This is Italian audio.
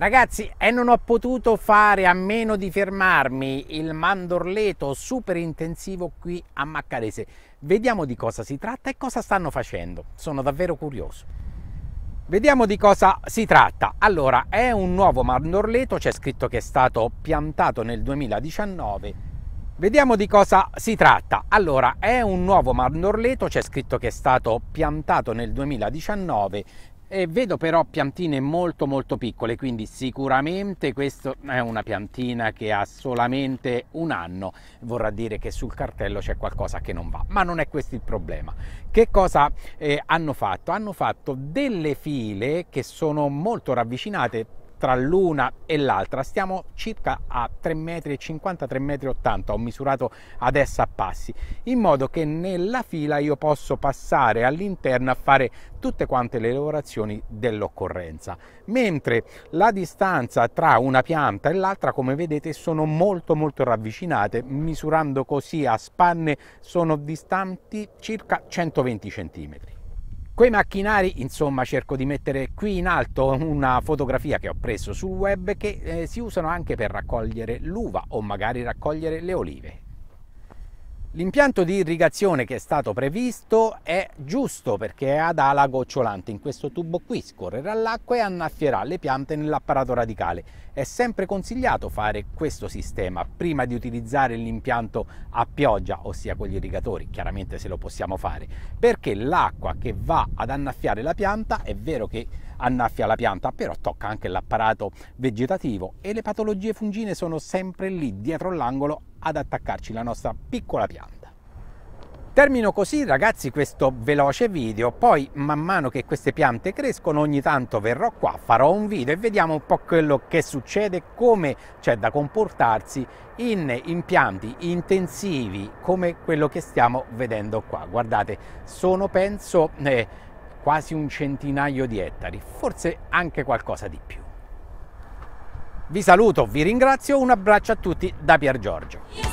Ragazzi, e non ho potuto fare a meno di fermarmi il mandorleto super intensivo qui a Maccarese. Vediamo di cosa si tratta e cosa stanno facendo. Sono davvero curioso. Vediamo di cosa si tratta. Allora, è un nuovo mandorleto, c'è scritto che è stato piantato nel 2019. Vediamo di cosa si tratta. Allora, è un nuovo mandorleto, c'è scritto che è stato piantato nel 2019 e vedo però piantine molto molto piccole quindi sicuramente questa è una piantina che ha solamente un anno vorrà dire che sul cartello c'è qualcosa che non va ma non è questo il problema che cosa eh, hanno fatto hanno fatto delle file che sono molto ravvicinate tra l'una e l'altra stiamo circa a 3,50 metri, 3,80 metri, ho misurato adesso a passi, in modo che nella fila io posso passare all'interno a fare tutte quante le lavorazioni dell'occorrenza, mentre la distanza tra una pianta e l'altra come vedete sono molto molto ravvicinate, misurando così a spanne sono distanti circa 120 centimetri Quei macchinari, insomma, cerco di mettere qui in alto una fotografia che ho preso sul web che eh, si usano anche per raccogliere l'uva o magari raccogliere le olive. L'impianto di irrigazione che è stato previsto è giusto perché è ad ala gocciolante, in questo tubo qui scorrerà l'acqua e annaffierà le piante nell'apparato radicale. È sempre consigliato fare questo sistema prima di utilizzare l'impianto a pioggia, ossia con gli irrigatori, chiaramente se lo possiamo fare, perché l'acqua che va ad annaffiare la pianta è vero che annaffia la pianta, però tocca anche l'apparato vegetativo e le patologie fungine sono sempre lì dietro l'angolo ad attaccarci la nostra piccola pianta. Termino così ragazzi questo veloce video, poi man mano che queste piante crescono ogni tanto verrò qua, farò un video e vediamo un po' quello che succede, come c'è da comportarsi in impianti intensivi come quello che stiamo vedendo qua. Guardate, sono penso eh, quasi un centinaio di ettari, forse anche qualcosa di più. Vi saluto, vi ringrazio, un abbraccio a tutti da Pier Giorgio.